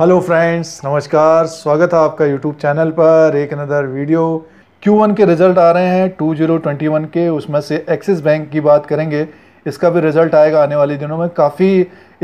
hello friends नमस्कार स्वागत है आपका यूट्यूब चैनल पर एक अनदर वीडियो Q1 के रिज़ल्ट आ रहे हैं 2021 के उसमें से एक्सिस बैंक की बात करेंगे इसका भी रिज़ल्ट आएगा आने वाले दिनों में काफ़ी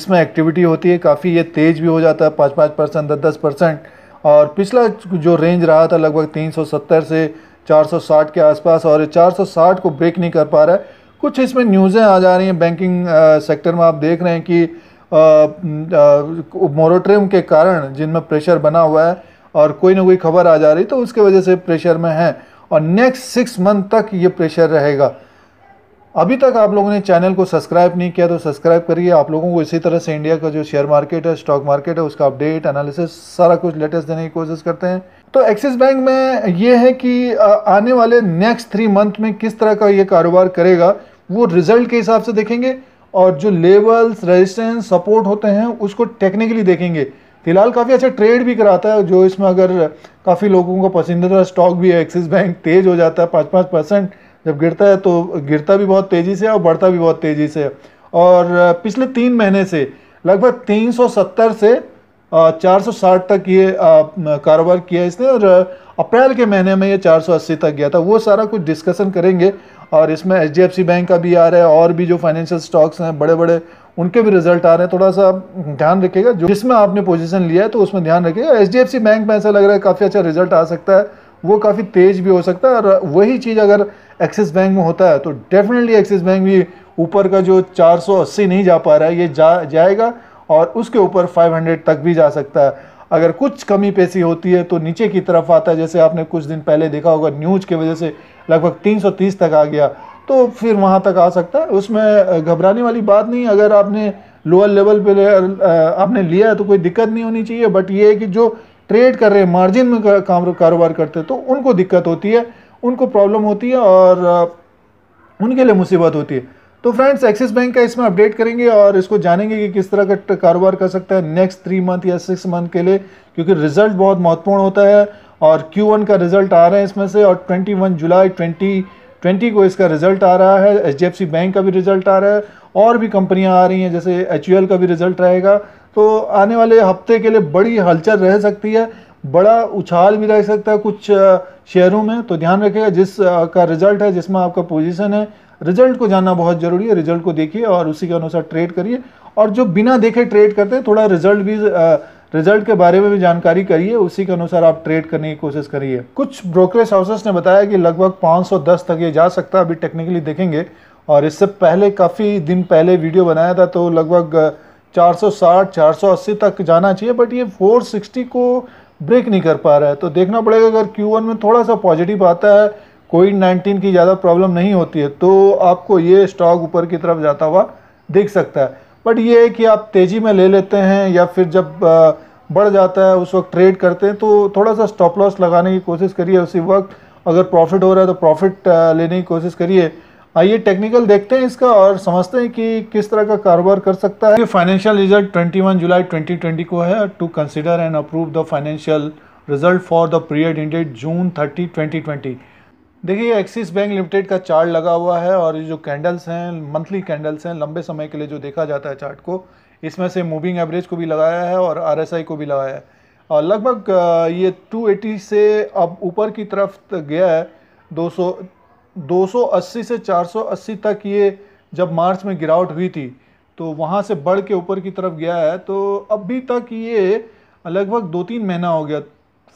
इसमें एक्टिविटी होती है काफ़ी ये तेज़ भी हो जाता है पाँच पाँच परसेंट दस दस परसेंट और पिछला जो रेंज रहा था लगभग 370 से 460 के आसपास और 460 को ब्रेक नहीं कर पा रहा है कुछ इसमें न्यूज़ें आ जा रही हैं बैंकिंग सेक्टर में आप देख रहे हैं कि मोरोट्रियम के कारण जिनमें प्रेशर बना हुआ है और कोई ना कोई खबर आ जा रही तो उसके वजह से प्रेशर में है और नेक्स्ट सिक्स मंथ तक ये प्रेशर रहेगा अभी तक आप लोगों ने चैनल को सब्सक्राइब नहीं किया तो सब्सक्राइब करिए आप लोगों को इसी तरह से इंडिया का जो शेयर मार्केट है स्टॉक मार्केट है उसका अपडेट एनालिसिस सारा कुछ लेटेस्ट देने की कोशिश करते हैं तो एक्सिस बैंक में ये है कि आने वाले नेक्स्ट थ्री मंथ में किस तरह का ये कारोबार करेगा वो रिजल्ट के हिसाब से देखेंगे और जो लेवल्स रेजिस्टेंस सपोर्ट होते हैं उसको टेक्निकली देखेंगे फिलहाल काफ़ी अच्छा ट्रेड भी कराता है जो इसमें अगर काफ़ी लोगों को पसंदीदा स्टॉक तो भी है एक्सिस बैंक तेज हो जाता है पाँच पाँच परसेंट जब गिरता है तो गिरता भी बहुत तेज़ी से और बढ़ता भी बहुत तेज़ी से और पिछले तीन महीने से लगभग 370 से 460 तक ये कारोबार किया इसने और अप्रैल के महीने में ये 480 तक गया था वो सारा कुछ डिस्कशन करेंगे और इसमें एच बैंक का भी आ रहा है और भी जो फाइनेंशियल स्टॉक्स हैं बड़े बड़े उनके भी रिजल्ट आ रहे हैं थोड़ा सा ध्यान रखिएगा जो जिसमें आपने पोजीशन लिया है तो उसमें ध्यान रखिएगा एच बैंक में ऐसा लग रहा है काफ़ी अच्छा रिजल्ट आ सकता है वो काफ़ी तेज भी हो सकता है और वही चीज़ अगर एक्सिस बैंक में होता है तो डेफिनेटली एक्सिस बैंक भी ऊपर का जो 480 नहीं जा पा रहा है ये जा जाएगा और उसके ऊपर 500 तक भी जा सकता है अगर कुछ कमी पेशी होती है तो नीचे की तरफ आता है जैसे आपने कुछ दिन पहले देखा होगा न्यूज की वजह से लगभग 330 तक आ गया तो फिर वहाँ तक आ सकता है उसमें घबराने वाली बात नहीं अगर आपने लोअर लेवल पे ले, आपने लिया है तो कोई दिक्कत नहीं होनी चाहिए बट ये है कि जो ट्रेड कर रहे हैं मार्जिन में काम कारोबार करते हैं तो उनको दिक्कत होती है उनको प्रॉब्लम होती है और उनके लिए मुसीबत होती है तो फ्रेंड्स एक्सिस बैंक का इसमें अपडेट करेंगे और इसको जानेंगे कि किस तरह का कारोबार कर सकता है नेक्स्ट थ्री मंथ या सिक्स मंथ के लिए क्योंकि रिजल्ट बहुत महत्वपूर्ण होता है और Q1 का रिजल्ट आ रहा है इसमें से और 21 जुलाई 2020 को इसका रिजल्ट आ रहा है एच बैंक का भी रिजल्ट आ रहा है और भी कंपनियां आ रही हैं जैसे एच का भी रिजल्ट रहेगा तो आने वाले हफ्ते के लिए बड़ी हलचल रह सकती है बड़ा उछाल भी रह सकता है कुछ शेयरों में तो ध्यान रखिएगा जिस का रिजल्ट है जिसमें आपका पोजीशन है रिजल्ट को जानना बहुत ज़रूरी है रिजल्ट को देखिए और उसी के अनुसार ट्रेड करिए और जो बिना देखे ट्रेड करते हैं थोड़ा रिजल्ट भी रिजल्ट के बारे में भी जानकारी करिए उसी के अनुसार आप ट्रेड करने की कोशिश करिए कुछ ब्रोकरेज हाउसेस ने बताया कि लगभग 510 तक ये जा सकता है अभी टेक्निकली देखेंगे और इससे पहले काफ़ी दिन पहले वीडियो बनाया था तो लगभग 460 480 तक जाना चाहिए बट ये 460 को ब्रेक नहीं कर पा रहा है तो देखना पड़ेगा अगर Q1 में थोड़ा सा पॉजिटिव आता है कोविड नाइन्टीन की ज़्यादा प्रॉब्लम नहीं होती है तो आपको ये स्टॉक ऊपर की तरफ जाता हुआ दिख सकता है बट ये है कि आप तेज़ी में ले लेते हैं या फिर जब बढ़ जाता है उस वक्त ट्रेड करते हैं तो थोड़ा सा स्टॉप लॉस लगाने की कोशिश करिए उसी वक्त अगर प्रॉफिट हो रहा है तो प्रॉफिट लेने की कोशिश करिए आइए टेक्निकल देखते हैं इसका और समझते हैं कि किस तरह का कारोबार कर सकता है ये फाइनेंशियल रिजल्ट 21 जुलाई 2020 को है to consider and approve the financial result for the period ended June 30 2020 देखिए एक्सिस बैंक लिमिटेड का चार्ट लगा हुआ है और ये जो कैंडल्स हैं मंथली कैंडल्स हैं लंबे समय के लिए जो देखा जाता है चार्ट को इसमें से मूविंग एवरेज को भी लगाया है और आरएसआई को भी लगाया है और लगभग ये 280 से अब ऊपर की तरफ गया है 200 280 से 480 तक ये जब मार्च में गिरावट हुई थी तो वहाँ से बढ़ के ऊपर की तरफ गया है तो अभी तक ये लगभग दो तीन महीना हो गया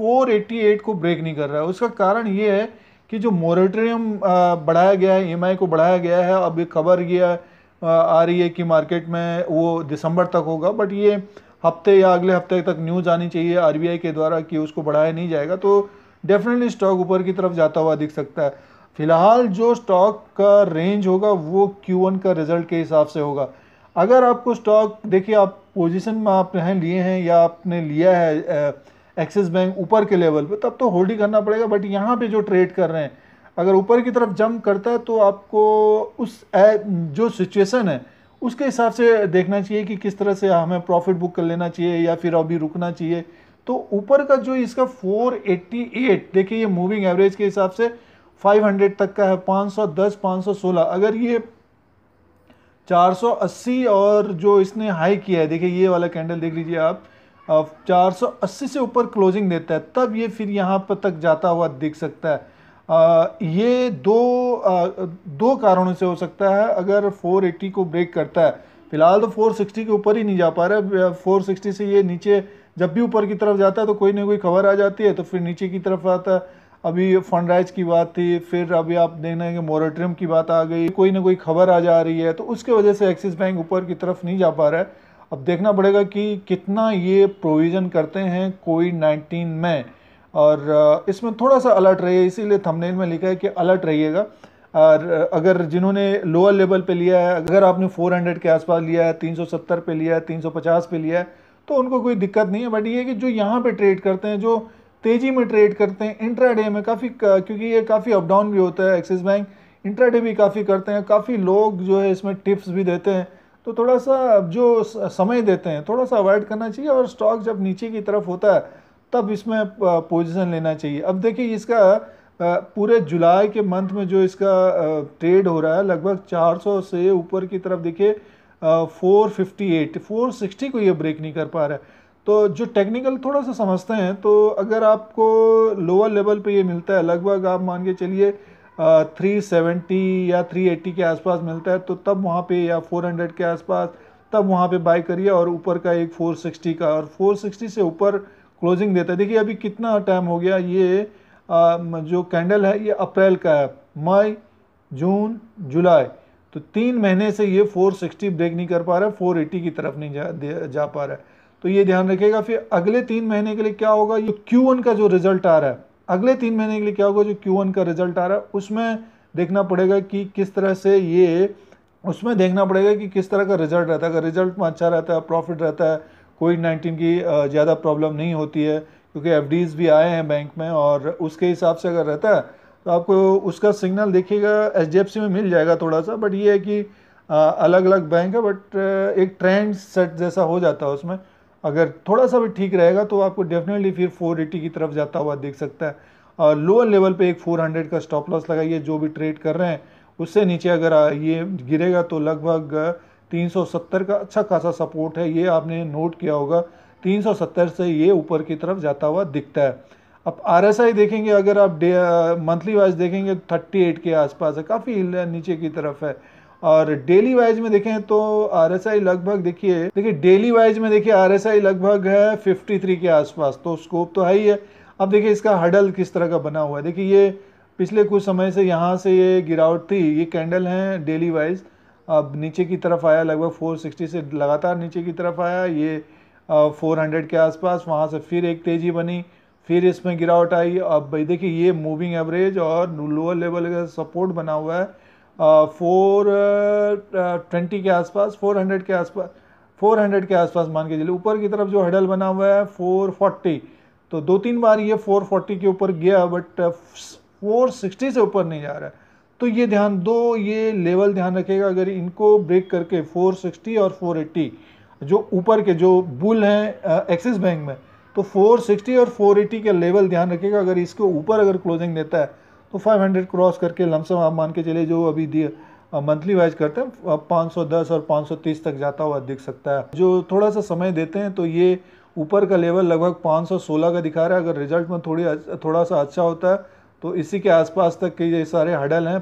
488 को ब्रेक नहीं कर रहा है उसका कारण ये है कि जो मोरेटोरियम बढ़ाया गया है ई e को बढ़ाया गया है अब खबर ये आ रही है कि मार्केट में वो दिसंबर तक होगा बट ये हफ्ते या अगले हफ्ते तक न्यूज़ आनी चाहिए आरबीआई के द्वारा कि उसको बढ़ाया नहीं जाएगा तो डेफिनेटली स्टॉक ऊपर की तरफ जाता हुआ दिख सकता है फिलहाल जो स्टॉक का रेंज होगा वो Q1 का रिजल्ट के हिसाब से होगा अगर आपको स्टॉक देखिए आप पोजीशन में आप हैं लिए हैं या आपने लिया है एक्सिस बैंक ऊपर के लेवल पे तब तो होल्ड ही करना पड़ेगा बट यहाँ पे जो ट्रेड कर रहे हैं अगर ऊपर की तरफ जंप करता है तो आपको उस जो सिचुएशन है उसके हिसाब से देखना चाहिए कि किस तरह से हमें प्रॉफिट बुक कर लेना चाहिए या फिर अभी रुकना चाहिए तो ऊपर का जो इसका 488 देखिए ये मूविंग एवरेज के हिसाब से 500 तक का है 510 516 अगर ये 480 और जो इसने हाई किया है देखिए ये वाला कैंडल देख लीजिए आप अस्सी से ऊपर क्लोजिंग देता है तब ये फिर यहाँ पर तक जाता हुआ दिख सकता है आ, ये दो आ, दो कारणों से हो सकता है अगर 480 को ब्रेक करता है फिलहाल तो 460 के ऊपर ही नहीं जा पा रहा है 460 से ये नीचे जब भी ऊपर की तरफ जाता है तो कोई ना कोई खबर आ जाती है तो फिर नीचे की तरफ आता है अभी फंड राइज की बात थी फिर अभी आप देखना कि मोरेटोरियम की बात आ गई कोई ना कोई खबर आ जा रही है तो उसके वजह से एक्सिस बैंक ऊपर की तरफ नहीं जा पा रहा है अब देखना पड़ेगा कि कितना ये प्रोविज़न करते हैं कोविड नाइन्टीन में और इसमें थोड़ा सा अलर्ट रहिए इसीलिए थंबनेल में लिखा है कि अलर्ट रहिएगा और अगर जिन्होंने लोअर लेवल पे लिया है अगर आपने 400 के आसपास लिया है 370 पे लिया है 350 पे लिया है तो उनको कोई दिक्कत नहीं है बट ये कि जो यहाँ पे ट्रेड करते हैं जो तेज़ी में ट्रेड करते हैं इंट्राडे में काफ़ी क्योंकि ये काफ़ी अपडाउन भी होता है एक्सिस बैंक इंट्राडे भी काफ़ी करते हैं काफ़ी लोग जो है इसमें टिप्स भी देते हैं तो थोड़ा सा जो समय देते हैं थोड़ा सा अवॉइड करना चाहिए और स्टॉक जब नीचे की तरफ होता है तब इसमें पोजीशन लेना चाहिए अब देखिए इसका पूरे जुलाई के मंथ में जो इसका ट्रेड हो रहा है लगभग 400 से ऊपर की तरफ देखिए 458 460 को ये ब्रेक नहीं कर पा रहा है तो जो टेक्निकल थोड़ा सा समझते हैं तो अगर आपको लोअर लेवल पे ये मिलता है लगभग आप मान के चलिए थ्री सेवेंटी या थ्री एट्टी के आसपास मिलता है तो तब वहाँ पे या फोर हंड्रेड के आसपास तब वहाँ पे बाय करिए और ऊपर का एक फोर सिक्सटी का और फोर सिक्सटी से ऊपर क्लोजिंग देता है देखिए अभी कितना टाइम हो गया ये आ, जो कैंडल है ये अप्रैल का है मई जून जुलाई तो तीन महीने से ये 460 ब्रेक नहीं कर पा रहा है 480 की तरफ नहीं जा जा पा रहा है तो ये ध्यान रखिएगा फिर अगले तीन महीने के लिए क्या होगा ये क्यू का जो रिजल्ट आ रहा है अगले तीन महीने के लिए क्या होगा जो Q1 का रिजल्ट आ रहा है उसमें देखना पड़ेगा कि किस तरह से ये उसमें देखना पड़ेगा कि किस तरह का रिजल्ट रहता है अगर रिजल्ट में अच्छा रहता है प्रॉफिट रहता है कोविड नाइन्टीन की ज़्यादा प्रॉब्लम नहीं होती है क्योंकि एफ भी आए हैं बैंक में और उसके हिसाब से अगर रहता है तो आपको उसका सिग्नल देखिएगा एच में मिल जाएगा थोड़ा सा बट ये है कि अलग अलग बैंक है बट एक ट्रेंड सेट जैसा हो जाता है उसमें अगर थोड़ा सा भी ठीक रहेगा तो आपको डेफिनेटली फिर 480 की तरफ जाता हुआ देख सकता है और लोअर लेवल पे एक 400 का स्टॉप लॉस लगाइए जो भी ट्रेड कर रहे हैं उससे नीचे अगर ये गिरेगा तो लगभग 370 का अच्छा खासा सपोर्ट है ये आपने नोट किया होगा 370 से ये ऊपर की तरफ जाता हुआ दिखता है अब आर देखेंगे अगर आप मंथली वाइज देखेंगे एट के आसपास है काफ़ी नीचे की तरफ है और डेली वाइज में देखें तो आर लगभग देखिए देखिए डेली वाइज में देखिए आर लगभग है फिफ्टी के आसपास तो स्कोप तो है ही है अब देखिए इसका हडल किस तरह का बना हुआ है देखिए ये पिछले कुछ समय से यहाँ से ये गिरावट थी ये कैंडल हैं डेली वाइज अब नीचे की तरफ आया लगभग 460 से लगातार नीचे की तरफ आया ये फोर हंड्रेड के आसपास वहाँ से फिर एक तेज़ी बनी फिर इसमें गिरावट आई अब भाई देखिए ये मूविंग एवरेज और लोअर लेवल का सपोर्ट बना हुआ है four uh, twenty uh, uh, के आसपास फोर हंड्रेड के आसपास फोर हंड्रेड के आसपास मान के चलिए ऊपर की तरफ जो हडल बना हुआ है फोर फोर्टी तो दो तीन बार ये फोर फोर्टी के ऊपर गया बट फोर सिक्सटी से ऊपर नहीं जा रहा है तो ये ध्यान दो ये लेवल ध्यान रखेगा अगर इनको ब्रेक करके 460 और 480 जो ऊपर के जो बुल हैं एक्सिस बैंक में तो 460 और 480 के लेवल ध्यान रखेगा अगर इसके ऊपर अगर क्लोजिंग देता है तो 500 क्रॉस करके लमसम आप मान के चले जो अभी दिए मंथली वाइज करते हैं अब 510 और 530 तक जाता हुआ दिख सकता है जो थोड़ा सा समय देते हैं तो ये ऊपर का लेवल लगभग 516 का दिखा रहा है अगर रिजल्ट में थोड़ी थोड़ा सा अच्छा होता है तो इसी के आसपास तक के ये सारे हडल हैं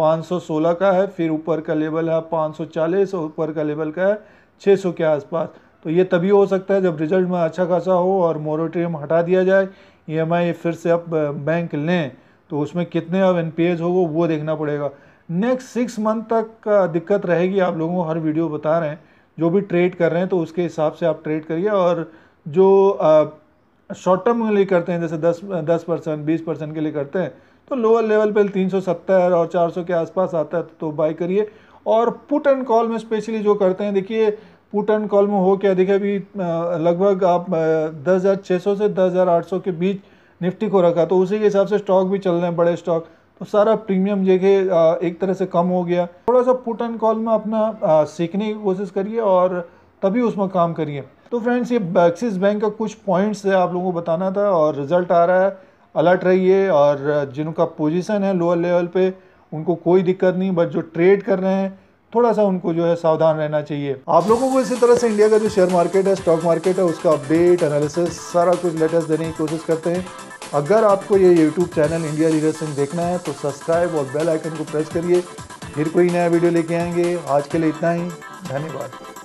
516 का है फिर ऊपर का लेवल है पाँच और ऊपर का लेवल का है छः के आसपास तो ये तभी हो सकता है जब रिजल्ट में अच्छा खासा हो और मोरेटोरियम हटा दिया जाए ई e फिर से अब बैंक लें तो उसमें कितने अब एन हो वो वो देखना पड़ेगा नेक्स्ट सिक्स मंथ तक दिक्कत रहेगी आप लोगों को हर वीडियो बता रहे हैं जो भी ट्रेड कर रहे हैं तो उसके हिसाब से आप ट्रेड करिए और जो शॉर्ट टर्म के लिए करते हैं जैसे दस दस परसेंट बीस परसेंट के लिए करते हैं तो लोअर लेवल पे सत्तर और चार सौ के आसपास आता है तो, तो बाई करिए और पुट एंड कॉल में स्पेशली जो करते हैं देखिए पुट एंड कॉल में हो क्या देखिए अभी लगभग आप दस से दस के बीच निफ्टी को रखा तो उसी के हिसाब से स्टॉक भी चल रहे हैं बड़े स्टॉक तो सारा प्रीमियम देखे एक तरह से कम हो गया थोड़ा सा पुट एंड कॉल में अपना सीखने की कोशिश करिए और तभी उसमें काम करिए तो फ्रेंड्स ये एक्सिस बैंक का कुछ पॉइंट्स है आप लोगों को बताना था और रिजल्ट आ रहा है अलर्ट रहिए और जिनका पोजीशन है लोअर लेवल पे उनको कोई दिक्कत नहीं बट जो ट्रेड कर रहे हैं थोड़ा सा उनको जो है सावधान रहना चाहिए आप लोगों को इसी तरह से इंडिया का जो शेयर मार्केट है स्टॉक मार्केट है उसका अपडेट एनालिसिस सारा कुछ लेटेस्ट देने की कोशिश करते हैं अगर आपको ये YouTube channel India leader Singh देखना है तो सब्सक्राइब और बेल आइकन को प्रेस करिए फिर कोई नया वीडियो लेके आएंगे आज के लिए इतना ही धन्यवाद